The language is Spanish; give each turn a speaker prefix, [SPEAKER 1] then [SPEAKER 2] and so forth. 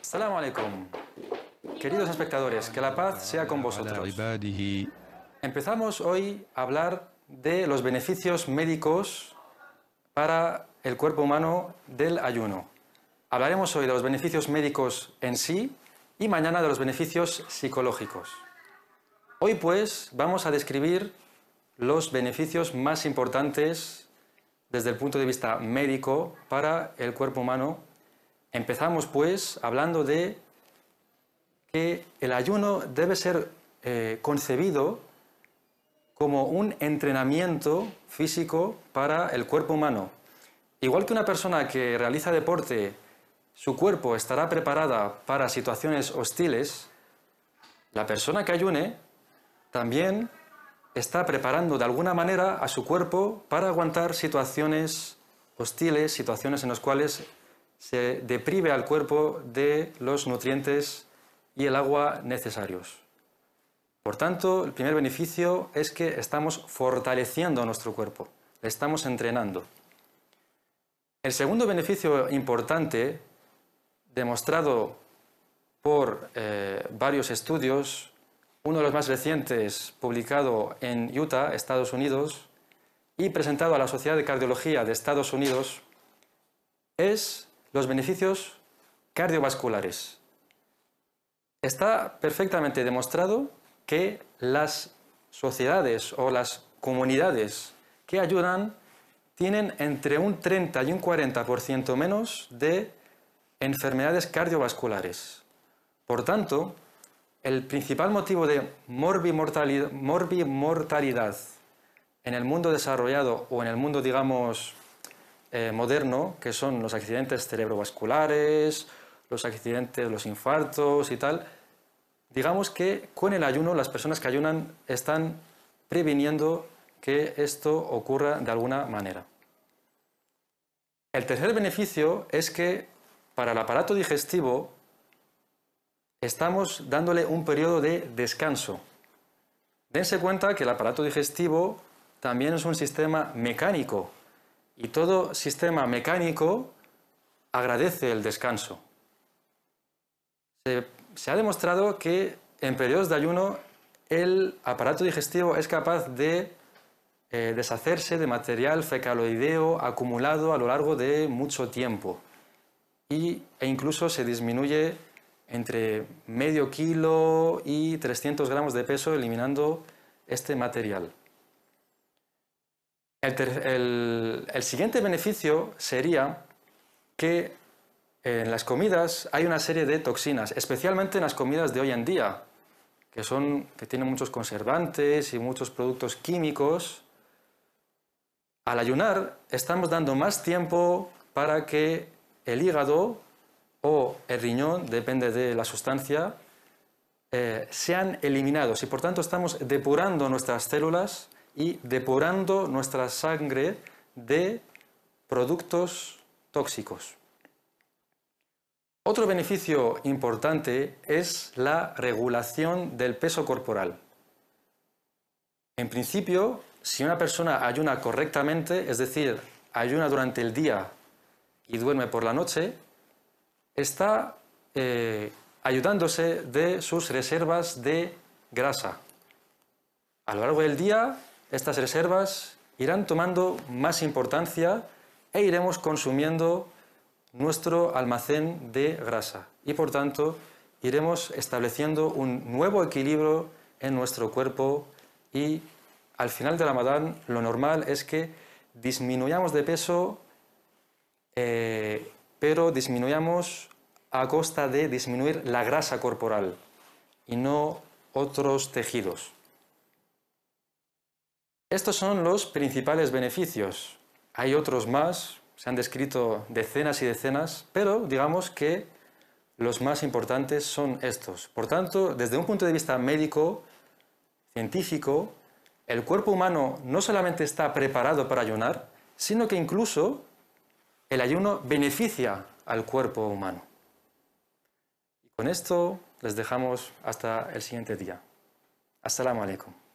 [SPEAKER 1] Salam alaikum. Queridos espectadores, que la paz sea con vosotros. Empezamos hoy a hablar de los beneficios médicos para el cuerpo humano del ayuno. Hablaremos hoy de los beneficios médicos en sí y mañana de los beneficios psicológicos. Hoy pues vamos a describir los beneficios más importantes desde el punto de vista médico para el cuerpo humano Empezamos pues hablando de que el ayuno debe ser eh, concebido como un entrenamiento físico para el cuerpo humano. Igual que una persona que realiza deporte, su cuerpo estará preparada para situaciones hostiles, la persona que ayune también está preparando de alguna manera a su cuerpo para aguantar situaciones hostiles, situaciones en las cuales se deprive al cuerpo de los nutrientes y el agua necesarios. Por tanto, el primer beneficio es que estamos fortaleciendo a nuestro cuerpo, le estamos entrenando. El segundo beneficio importante, demostrado por eh, varios estudios, uno de los más recientes publicado en Utah, Estados Unidos, y presentado a la Sociedad de Cardiología de Estados Unidos, es los beneficios cardiovasculares. Está perfectamente demostrado que las sociedades o las comunidades que ayudan tienen entre un 30 y un 40% menos de enfermedades cardiovasculares. Por tanto, el principal motivo de morbimortalidad, en el mundo desarrollado o en el mundo, digamos, eh, moderno, que son los accidentes cerebrovasculares, los accidentes, los infartos y tal, digamos que con el ayuno las personas que ayunan están previniendo que esto ocurra de alguna manera. El tercer beneficio es que para el aparato digestivo estamos dándole un periodo de descanso. Dense cuenta que el aparato digestivo también es un sistema mecánico, y todo sistema mecánico agradece el descanso. Se, ha demostrado que en periodos de ayuno el aparato digestivo es capaz de eh, deshacerse de material fecaloideo acumulado a lo largo de mucho tiempo y, e incluso se disminuye entre medio kilo y 300 gramos de peso eliminando este material. El, siguiente beneficio sería que en las comidas hay una serie de toxinas, especialmente en las comidas de hoy en día, que, son, que tienen muchos conservantes y muchos productos químicos. Al ayunar estamos dando más tiempo para que el hígado o el riñón, depende de la sustancia, eh, sean eliminados y por tanto estamos depurando nuestras células y depurando nuestra sangre de productos tóxicos. Otro beneficio importante es la regulación del peso corporal. En principio, si una persona ayuna correctamente, es decir, ayuna durante el día y duerme por la noche, está eh, ayudándose de sus reservas de grasa. A lo largo del día estas reservas irán tomando más importancia e iremos consumiendo nuestro almacén de grasa y por tanto iremos estableciendo un nuevo equilibrio en nuestro cuerpo y al final del Ramadán lo normal es que disminuyamos de peso eh, pero disminuyamos a costa de disminuir la grasa corporal y no otros tejidos. Estos son los principales beneficios. Hay otros más, se han descrito decenas y decenas, pero digamos que los más importantes son estos. Por tanto, desde un punto de vista médico, científico, el cuerpo humano no solamente está preparado para ayunar, sino que incluso el ayuno beneficia al cuerpo humano. Y con esto les dejamos hasta el siguiente día. Hasta la alaikum.